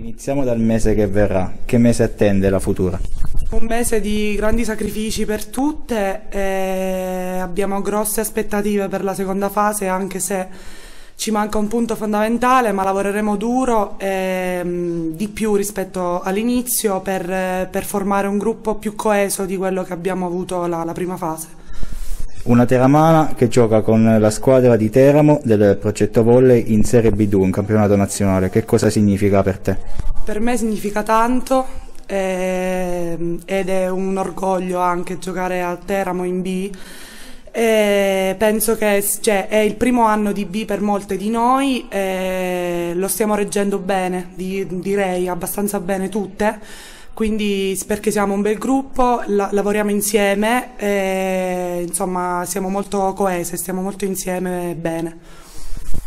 Iniziamo dal mese che verrà. Che mese attende la futura? Un mese di grandi sacrifici per tutte e abbiamo grosse aspettative per la seconda fase anche se ci manca un punto fondamentale ma lavoreremo duro e, ehm, di più rispetto all'inizio per, per, formare un gruppo più coeso di quello che abbiamo avuto la, la prima fase una teramana che gioca con la squadra di Teramo del Progetto Volley in Serie B2, un campionato nazionale. Che cosa significa per te? Per me significa tanto eh, ed è un orgoglio anche giocare a Teramo in B. Eh, penso che cioè, è il primo anno di B per molte di noi, eh, lo stiamo reggendo bene, di, direi abbastanza bene tutte, quindi perché siamo un bel gruppo, la, lavoriamo insieme. Eh, insomma siamo molto coese, stiamo molto insieme bene.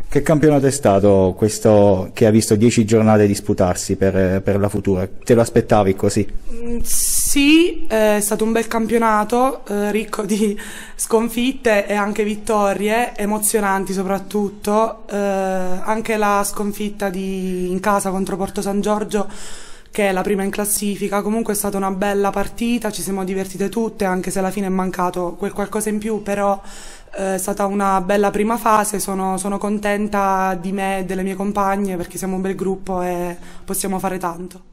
Che campionato è stato questo che ha visto 10 giornate disputarsi per, per la futura? Te lo aspettavi così? Mm, sì, eh, è stato un bel campionato, eh, ricco di sconfitte e anche vittorie, emozionanti soprattutto. Eh, anche la sconfitta di, in casa contro Porto San Giorgio che è la prima in classifica. Comunque è stata una bella partita, ci siamo divertite tutte, anche se alla fine è mancato quel qualcosa in più, però eh, è stata una bella prima fase, sono, sono contenta di me e delle mie compagne perché siamo un bel gruppo e possiamo fare tanto.